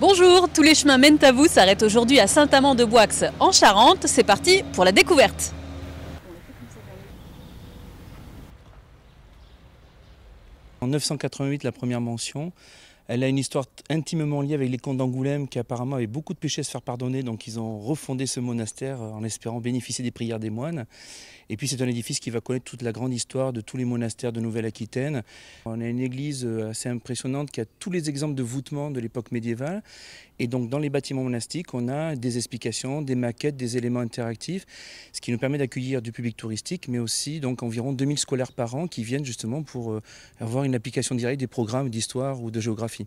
Bonjour, tous les chemins mènent à vous s'arrête aujourd'hui à saint amand de boix en Charente. C'est parti pour la découverte. En 988, la première mention, elle a une histoire intimement liée avec les comtes d'Angoulême qui apparemment avaient beaucoup de péchés à se faire pardonner, donc ils ont refondé ce monastère euh, en espérant bénéficier des prières des moines. Et puis c'est un édifice qui va connaître toute la grande histoire de tous les monastères de Nouvelle-Aquitaine. On a une église euh, assez impressionnante qui a tous les exemples de voûtement de l'époque médiévale. Et donc dans les bâtiments monastiques, on a des explications, des maquettes, des éléments interactifs, ce qui nous permet d'accueillir du public touristique, mais aussi donc environ 2000 scolaires par an qui viennent justement pour euh, avoir une application directe des programmes d'histoire ou de géographie.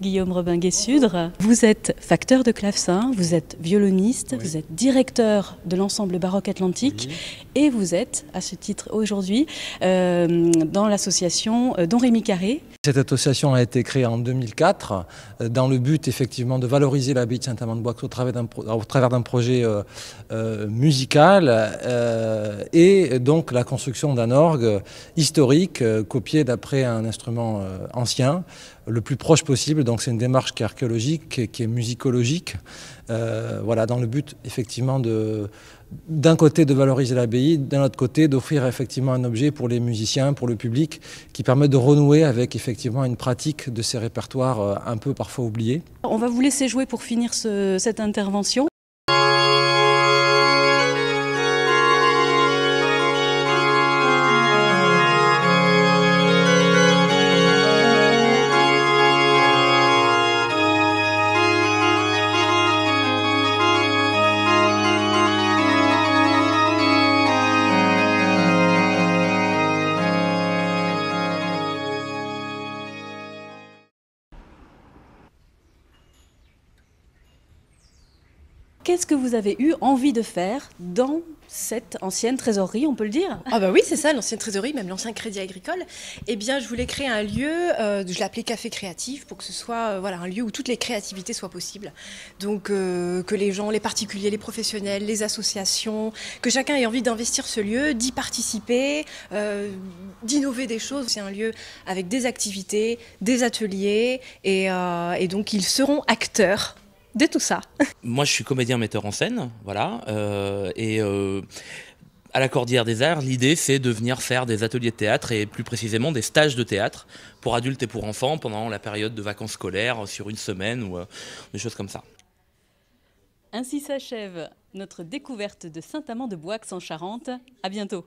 Guillaume Robin-Guessudre. Vous êtes facteur de clavecin, vous êtes violoniste, vous êtes directeur de l'ensemble baroque atlantique et vous êtes, à ce titre aujourd'hui, euh, dans l'association euh, Don Rémi Carré. Cette association a été créée en 2004 euh, dans le but effectivement de valoriser la de Saint-Amand-de-Bois au travers d'un projet musical et donc la construction d'un orgue historique copié d'après un instrument ancien le plus proche possible donc c'est une démarche qui est archéologique, qui est musicologique, euh, voilà, dans le but effectivement de d'un côté de valoriser l'abbaye, d'un autre côté d'offrir effectivement un objet pour les musiciens, pour le public, qui permet de renouer avec effectivement une pratique de ces répertoires euh, un peu parfois oubliés. On va vous laisser jouer pour finir cette intervention. qu'est-ce que vous avez eu envie de faire dans cette ancienne trésorerie, on peut le dire Ah bah oui, c'est ça, l'ancienne trésorerie, même l'ancien crédit agricole. Eh bien, je voulais créer un lieu, euh, je l'appelais Café Créatif, pour que ce soit euh, voilà, un lieu où toutes les créativités soient possibles. Donc, euh, que les gens, les particuliers, les professionnels, les associations, que chacun ait envie d'investir ce lieu, d'y participer, euh, d'innover des choses. C'est un lieu avec des activités, des ateliers, et, et donc ils seront acteurs de tout ça Moi, je suis comédien metteur en scène, voilà. Euh, et euh, à la Cordillère des Arts, l'idée, c'est de venir faire des ateliers de théâtre et plus précisément des stages de théâtre pour adultes et pour enfants pendant la période de vacances scolaires euh, sur une semaine ou des choses comme ça. Ainsi s'achève notre découverte de Saint-Amand de Boix en Charente. À bientôt.